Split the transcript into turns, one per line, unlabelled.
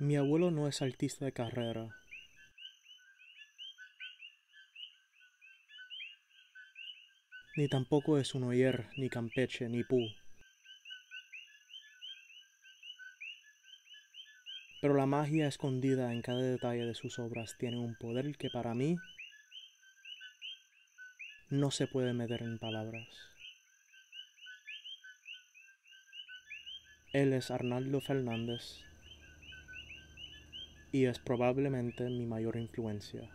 Mi abuelo no es artista de carrera. Ni tampoco es un oyer, ni campeche, ni pu. Pero la magia escondida en cada detalle de sus obras tiene un poder que para mí no se puede meter en palabras. Él es Arnaldo Fernández y es probablemente mi mayor influencia.